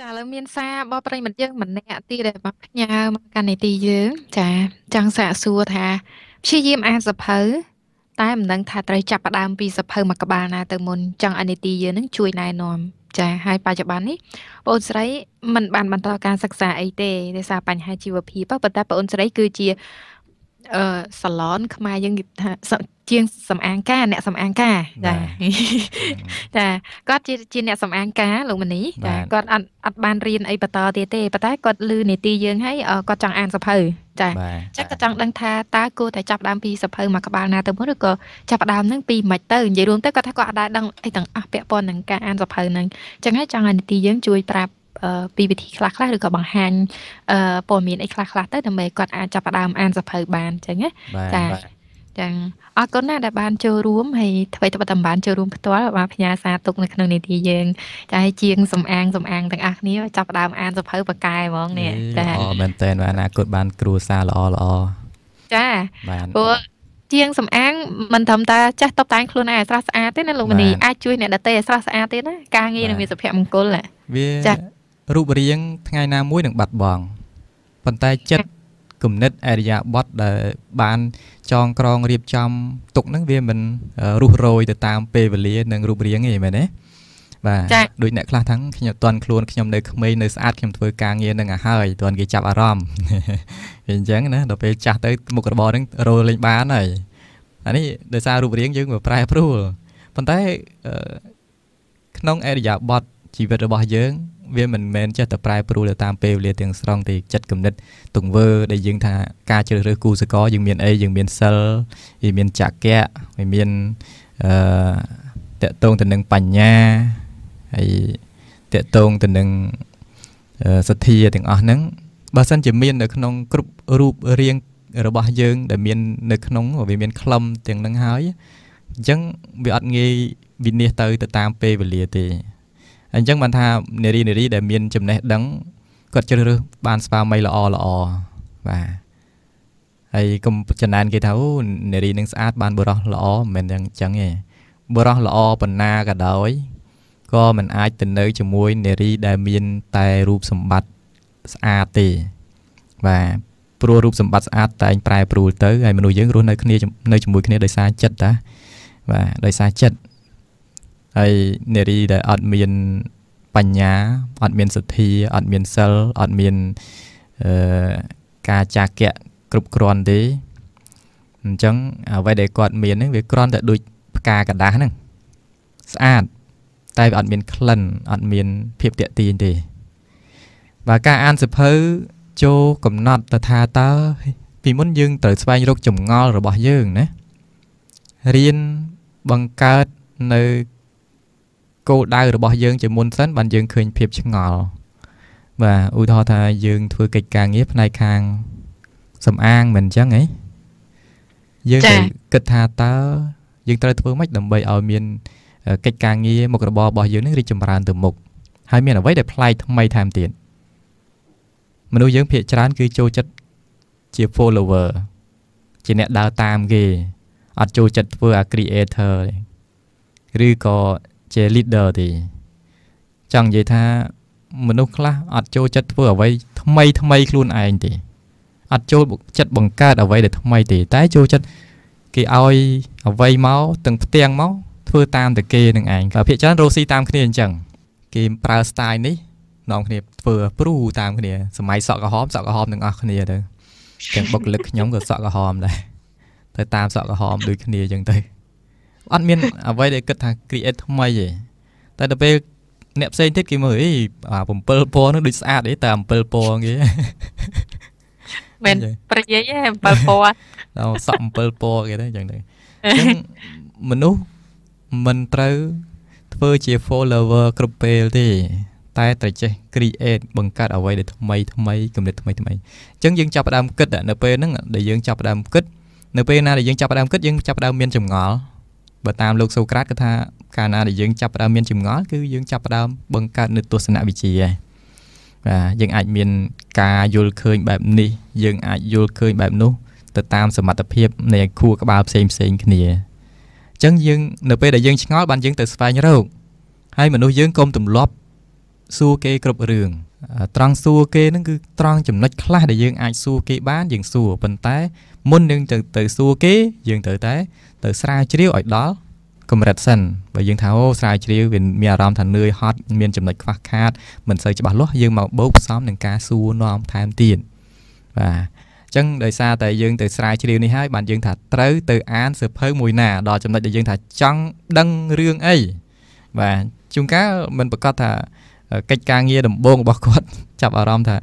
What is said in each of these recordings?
ចាឥឡូវមានសារបបប្រិមិត្តយើងម្នាក់ទៀតដែលបានផ្ញើមកកាន់នីតិយើងចាចង់សាកសួរថាព្យាយាមអានសភៅតែមិនដឹងថាត្រូវចាប់ផ្ដើមពីសភៅមកក្បាលណាទៅមុនចង់ឲ្យនីតិយើងនឹងជួយណែនាំចាហើយបច្ចុប្បន្ននេះបងអូនស្រីមិនបានបន្តការសិក្សាអីទេដោយសារបញ្ហាជីវភាពប៉ុន្តែបងអូនស្រីគឺជាអឺសាឡនខ្មែរយើងគេថាជាងសំអាងការអ្នកសំអាងការចាចាគាត់ជាជាអ្នកសំអាងការលោកមនីចាគាត់អត់អត់បានរៀនអីបន្តទៀតទេប៉ុន្តែគាត់លឺនីតិយើងហើយគាត់ចង់អានសភៅចាអញ្ចឹងគាត់ចង់ដឹងថាតើគួរតែចាប់ដើមពីសភៅមួយក្បាលណាទៅមុនឬក៏ចាប់ដើមនឹងពីមិនទៅនិយាយរួមទៅគាត់ថាគាត់អត់ដែរដឹងអីទាំងអស់ពាក់ព័ន្ធនឹងការអានសភៅហ្នឹងអញ្ចឹងហើយចង់ឲ្យនីតិយើងជួយប្រាប់ពីវិធីខ្លះខ្លះឬក៏បង្ហាញព័ត៌មានអីខ្លះខ្លះទៅដើម្បីគាត់អាចចាប់ដើមអានសភៅបានអញ្ចឹងណាចាចាអរគុណណាស់ដែលបានចូលរួមហើយថ្មីត្បិតតែបានចូលរួមផ្ទាល់បានផ្ញើសារទុកនៅក្នុងនីតិយើងចាឲ្យជាងសំអាងសំអាងទាំងអស់គ្នាចាប់ដើមអានសភៅបកកែហ្មងនេះចាអូមែនតើអនាគតបាន គ្រួសារល្អល្អចាព្រោះជាងសំអាងមិនត្រឹមតែចេះតុបតែងខ្លួនឯងឲ្យស្រស់ស្អាតទេណាលោកមនីអាចជួយអ្នកដទៃឲ្យស្រស់ស្អាតទេណាការងារនឹងមានសុភមង្គលវារូបរាងថ្ងៃណាមួយនឹងបាត់បង់ប៉ុន្តែចិត្តគណិតអរិយាប័ត្រដែលបានចងក្រងរៀបចំ ទុកហ្នឹងវាមិនរុះរយទៅតាមពេលវេលានិងរូបរាងទេមែនទេបាទដូចអ្នកខ្លះថាខ្ញុំតន់ខ្លួនខ្ញុំនៅក្មេងនៅស្អាតខ្ញុំធ្វើការងារនឹងឲ្យហើយតន់គេចាប់អារម្មណ៍វាអញ្ចឹងណាដល់ពេលចាស់ទៅមុខរបរហ្នឹងរលលេងបានហើយអានេះដោយសាររូបរាងយើងវាប្រែប្រួលប៉ុន្តែក្នុងអរិយាប័ត្រជីវិតរបស់យើងវាមិនមែនចេះតែប្រែប្រួលទៅតាមពេលវេលាទាំងស្រុងទេចិត្តគំនិតទង្វើដែលយើង ថាការជ្រើសរើសគូសកលយើងមានអីយើងមានសិលវាមានចក្យៈវាមានអឺតកតងទៅនឹងបញ្ញាហើយតកតងទៅនឹងសទ្ធាទាំងអស់ហ្នឹងបើសិនជាមាន នៅក្នុងគ្រប់រូបរាងរបស់យើងដែលមាននៅក្នុងវាមានក្លឹមទាំងហ្នឹងហើយអញ្ចឹងវាអត់ងាយវិនិច្ឆ័យទៅទៅតាមពេលវេលាទេអញ្ចឹងបានថានារីនារីដែលមានចំណេះដឹងគាត់ជ្រើសរើសបានស្វាមីល្អល្អបាទហើយកុំចំណាន គេថាអូនារីនឹងស្អាត បានបរោះល្អមិនមែនអញ្ចឹងទេបរោះល្អប៉ុណ្ណាក៏ដោយក៏មិនអាចទៅនៅជាមួយនារីដែលមានតែរូបសម្បត្តិស្អាតទេបាទព្រោះរូបសម្បត្តិស្អាតតែងប្រែប្រួលទៅហើយមនុស្សយើងរស់នៅគ្នានៅជាមួយគ្នាដោយសារចិត្តតាបាទដោយសារចិត្តហើយនារីដែលអត់មានបញ្ញាអត់មានសទ្ធាអត់មានសិលអត់មានអឺការចាកៈគ្រប់គ្រាន់ទេអញ្ចឹងអ្វីដែលគាត់មានហ្នឹងវាគ្រាន់តែដូចផ្កាกระดาษហ្នឹងស្អាតតែវាអត់មានក្លិនអត់មានភាពតាក់ទាញទេបើការអានសិភៅចូលកំណត់ទៅថាតើពីមុនយើងត្រូវស្វែងរកចម្ងល់របស់យើងណារៀនបង្កើតនៅគោលដៅរបស់យើងជាមុនសិនបានយើងឃើញភាពឆ្ងល់បាទឧទាហរណ៍ថាយើង ធ្វើកិច្ចការងារផ្នែកខាងសំអាងមិនអញ្ចឹងហ៎យើងទៅគិតថាតើយើងត្រូវធ្វើម៉េចដើម្បីឲ្យមានកិច្ចការងារមុខរបររបស់យើងនឹងរីកចម្រើនទៅមុខហើយមានអ្វីដែលប្លែកថ្មីថែមទៀតមនុស្សយើងភាគច្រើន គឺចូលចិត្តជា follower ជាអ្នកដើរតាមគេអត់ចូលចិត្តធ្វើអា creator ទេឬក៏ជា leader ទេចង់និយាយថាមនុស្សខ្លះអត់ចូលចិត្តធ្វើអ្វី ថ្មីថ្មីខ្លួនឯងទេអត់ចូលចិត្តបង្កើតអ្វីដែលថ្មីទេតែចូលចិត្តគេឲ្យអ្វីមកទាំងផ្ទាំងមកធ្វើតាមតែគេនឹងឯងក៏ភាគច្រើនរស់ស៊ីតាមគ្នាអញ្ចឹងគេប្រើ style នេះនាំគ្នាធ្វើព្រូតាមគ្នាសម័យសក់ក្រហមសក់ក្រហមនឹងអស់គ្នាទៅទាំងបុគ្គលិកខ្ញុំក៏សក់ក្រហម ដែរទៅតាមសក់ក្រហមដូចគ្នាអញ្ចឹងទៅអត់មានអ្វីដែលគិតថា create ថ្មីទេតែដល់ពេលអ្នកផ្សេងទៀតគេមើលអីអា7ពណ៌ហ្នឹងដូចស្អាតទេតែ7ពណ៌គេមិនប្រយ័យទេ7ពណ៌ដល់សក់7ពណ៌គេទៅអញ្ចឹងទៅអញ្ចឹងមនុស្សមិនត្រូវធ្វើជា follower គ្រប់ពេលទេ តែត្រូវចេះ create បង្កើតអ្វីដែលថ្មីថ្មីគំនិតថ្មីថ្មីអញ្ចឹងយើងចាប់ផ្ដើមគិត នៅពេលហ្នឹងដែលយើងចាប់ផ្ដើមគិតនៅពេលណាដែលយើងចាប់ផ្ដើមគិតយើងចាប់ផ្ដើមមានចម្ងល់បើតាមលោកសូក្រាតគាត់ថាកាលណាដែលយើងចាប់ផ្ដើមមានចម្ងល់គឺយើងចាប់ផ្ដើមបង្កើតនូវទស្សនវិជ្ជាឯងបាទយើងអាចមានការយល់ឃើញបែបនេះ យើងអាចយល់ឃើញបែបនោះទៅតាមសមត្ថភាពនៃខួរក្បាលផ្សេងផ្សេងគ្នាអញ្ចឹងយើងនៅពេលដែលយើងឆ្ងល់បានយើងទៅស្វែងរកហើយមនុស្សយើងកុំទម្លាប់សួរគេគ្រប់រឿងត្រង់សួរគេហ្នឹងគឺត្រង់ចំណុចខ្លះដែលយើងអាចសួរគេបានយើងសួរប៉ុន្តែមុននឹងទៅទៅសួរគេយើងត្រូវតែទៅស្រាវជ្រាវឲ្យដល់កម្រិតសិនបើយើងថាអូស្រាវជ្រាវវាមានអារម្មណ៍ថានឿយហត់មានចំណុចខ្វះខាត មិនសូវច្បាស់លាស់យើងមកបូកផ្សំនឹងការសួរនាំថែមទៀតបាទចឹងដោយសារតែយើងទៅស្រាវជ្រាវនេះហើយបានយើងថាត្រូវទៅអានសៀវភៅមួយណាដល់ចំណុចដែលយើងថាចង់ដឹងរឿងអីបាទជួនកាលមិនប្រកាសថាកិច្ចការងារដំបូងរបស់គាត់ចាប់អារម្មណ៍ថា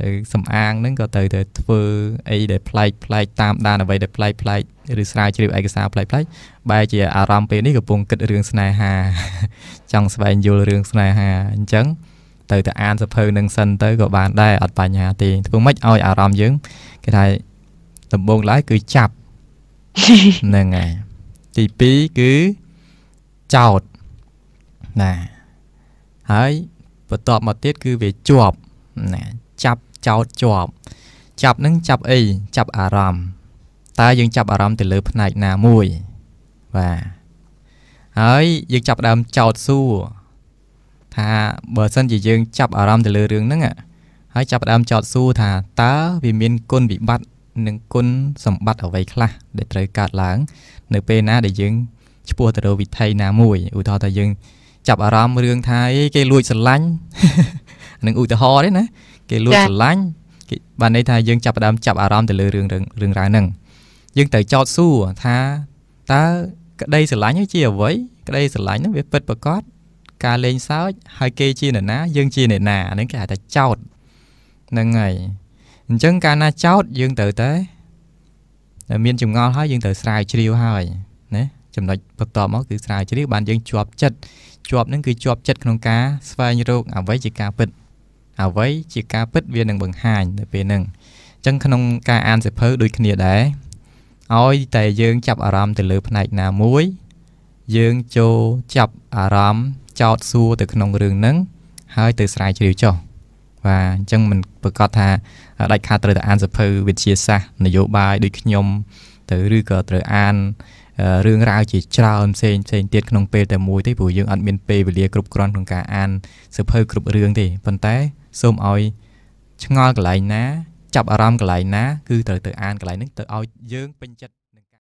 ទៅសំអាងហ្នឹងក៏ទៅទៅធ្វើអីដែលប្លែកប្លែកតាមដានអ្វីដែលប្លែកប្លែកឬស្រាវជ្រាវឯកសារប្លែកប្លែកបែរជាអារម្មណ៍ពេលនេះកំពុងគិតរឿងស្នេហាចង់ស្វែងយល់រឿងស្នេហាអញ្ចឹងទៅទៅអានសភៅនឹងសិនទៅក៏បានដែរអត់បញ្ហាទេធ្វើម៉េចឲ្យអារម្មណ៍យើងគេថាដំបូងឡើយគឺចាប់ហ្នឹងហើយទី2គឺចោតណាហើយបន្ទាប់មកទៀតគឺវាជាប់ណាចាប់ចោតជាប់ចាប់នឹងចាប់អីចាប់អារម្មណ៍តើយើង ចាប់អារម្មណ៍ទៅលើ ផ្នែកណាមួយបាទហើយយើងចាប់ដើមចោតសួរថាបើសិនជាយើងចាប់អារម្មណ៍ទៅលើរឿងហ្នឹងហើយចាប់ដើមចោតសួរថាតើវាមានគុណវិបត្តិនិងគុណសម្បត្តិអ្វីខ្លះដែលត្រូវកើតឡើង នៅពេលណាដែលយើងឈ្មោះទៅរកវិថីណាមួយឧទាហរណ៍ថាយើងចាប់អារម្មណ៍រឿងថាគេលួចស្រឡាញ់នឹងឧទាហរណ៍ទេណាគេលួចស្រឡាញ់គេបានន័យថាយើងចាប់ផ្ដើមចាប់អារម្មណ៍ទៅលើរឿងរឿងរ៉ាវហ្នឹងយើងត្រូវចោតសួរថាតើក្តីស្រឡាញ់ជាអ្វីក្តីស្រឡាញ់ហ្នឹងវាពិតប្រាកដការលេងសើចហើយគេជាអ្នកណាយើងជាអ្នកណាហ្នឹងគេហៅថាចោតហ្នឹងហើយអញ្ចឹងកាលណាចោតយើងត្រូវតែមានចម្ងល់ហើយយើងត្រូវស្រាវជ្រាវហើយចំណុចបន្ទាប់មកគឺស្រាវជ្រាវបានយើងជាប់ចិត្តជាប់នឹងគឺជាប់ចិត្តក្នុងការស្វែងរកអ្វីជាការពិតអ្វីជាការពិតវានឹងបង្ហាញនៅពេលហ្នឹងអញ្ចឹងក្នុងការអានសៀវភៅដូចគ្នាដែរឲ្យតែយើង ចាប់អារម្មណ៍ទៅលើផ្នែកណាមួយយើងចូលចាប់អារម្មណ៍ចោតសួរទៅក្នុងរឿងហ្នឹងហើយទៅស្រាវជ្រាវចោះបាទអញ្ចឹងមិនប្រកាសថាដាច់ខាតត្រូវតែអានសៀវភៅវិទ្យាសាស្ត្រនយោបាយដូចខ្ញុំទៅឬក៏ត្រូវអានរឿងរ៉ាវជាច្រើនផ្សេងផ្សេងទៀតក្នុងពេលតែមួយទេព្រោះយើងអត់មានពេលវេលាគ្រប់គ្រាន់ក្នុងការអានសៀវភៅគ្រប់រឿងទេប៉ុន្តែសូមឲ្យឆ្ងល់កន្លែងណាចាប់អារម្មណ៍កន្លែងណា គឺត្រូវទៅអានកន្លែងហ្នឹងទៅឲ្យយើងពេញចិត្ត